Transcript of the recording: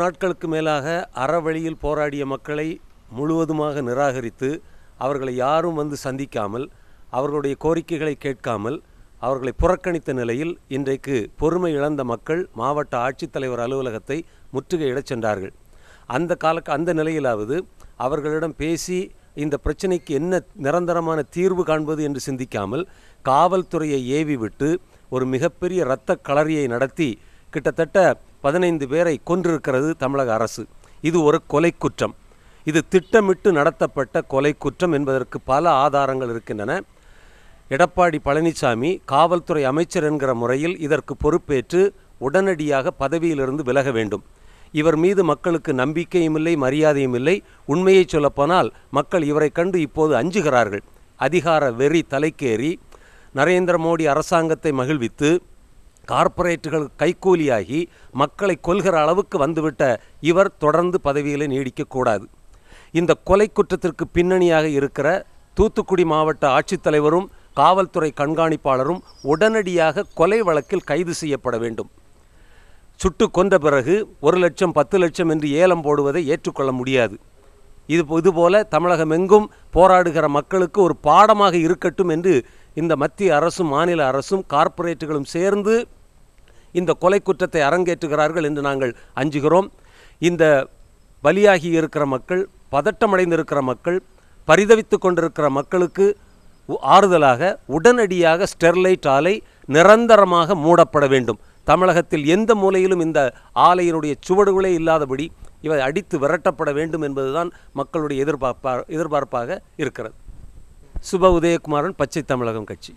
நாட்களுக்கு மேலாக அறவழியில் போராடிய மக்களை முழுவதுமாக நிராகரித்து அவர்களை யாரும் வந்து சந்திக்காமல் அவர்களுடைய கோரிக்கைகளை கேட்காமல் அவர்களை புறக்கணித்த நிலையில் இன்றைக்கு பொறுமை இழந்த மக்கள் மாவட்ட ஆட்சித்தலைவர் அலுவலகத்தை முற்றுகையிடச் சென்றார்கள் அந்த கால அந்த நிலையிலாவது அவர்களிடம் பேசி இந்த பிரச்சனைக்கு என்ன நிரந்தரமான தீர்வு காண்பது என்று சிந்திக்காமல் காவல்துறையை ஏவி விட்டு ஒரு மிகப்பெரிய இரத்த களரியை நடத்தி கிட்டத்தட்ட பதினைந்து பேரை கொன்றிருக்கிறது தமிழக அரசு இது ஒரு கொலை குற்றம் இது திட்டமிட்டு நடத்தப்பட்ட கொலை குற்றம் என்பதற்கு பல ஆதாரங்கள் இருக்கின்றன எடப்பாடி பழனிசாமி காவல்துறை அமைச்சர் என்கிற முறையில் இதற்கு பொறுப்பேற்று உடனடியாக பதவியிலிருந்து விலக வேண்டும் இவர் மீது மக்களுக்கு நம்பிக்கையும் இல்லை மரியாதையும் இல்லை உண்மையை சொல்லப்போனால் மக்கள் இவரை கண்டு இப்போது அஞ்சுகிறார்கள் அதிகார வெறி தலைக்கேறி நரேந்திர மோடி அரசாங்கத்தை மகிழ்வித்து கார்ப்பரேட்டுகள் கைக்கூலியாகி மக்களை கொல்கிற அளவுக்கு வந்துவிட்ட இவர் தொடர்ந்து பதவியில் நீடிக்கக்கூடாது இந்த கொலை குற்றத்திற்கு பின்னணியாக இருக்கிற தூத்துக்குடி மாவட்ட ஆட்சித்தலைவரும் காவல்துறை கண்காணிப்பாளரும் உடனடியாக கொலை வழக்கில் கைது செய்யப்பட வேண்டும் சுட்டு கொன்ற பிறகு ஒரு லட்சம் பத்து லட்சம் என்று ஏலம் போடுவதை ஏற்றுக்கொள்ள முடியாது இது இதுபோல தமிழகமெங்கும் போராடுகிற மக்களுக்கு ஒரு பாடமாக இருக்கட்டும் என்று இந்த மத்திய அரசும் மாநில அரசும் கார்ப்பரேட்டுகளும் சேர்ந்து இந்த கொலை குற்றத்தை அரங்கேற்றுகிறார்கள் என்று நாங்கள் அஞ்சுகிறோம் இந்த பலியாகி இருக்கிற மக்கள் பதட்டமடைந்திருக்கிற மக்கள் பரிதவித்து கொண்டிருக்கிற மக்களுக்கு ஆறுதலாக உடனடியாக ஸ்டெர்லைட் ஆலை நிரந்தரமாக மூடப்பட வேண்டும் தமிழகத்தில் எந்த மூலையிலும் இந்த ஆலையினுடைய சுவடுகளே இல்லாதபடி இவை அடித்து விரட்டப்பட வேண்டும் என்பதுதான் மக்களுடைய எதிர்பார்ப்பா எதிர்பார்ப்பாக இருக்கிறது சுப உதயகுமாரன் பச்சை தமிழகம் கட்சி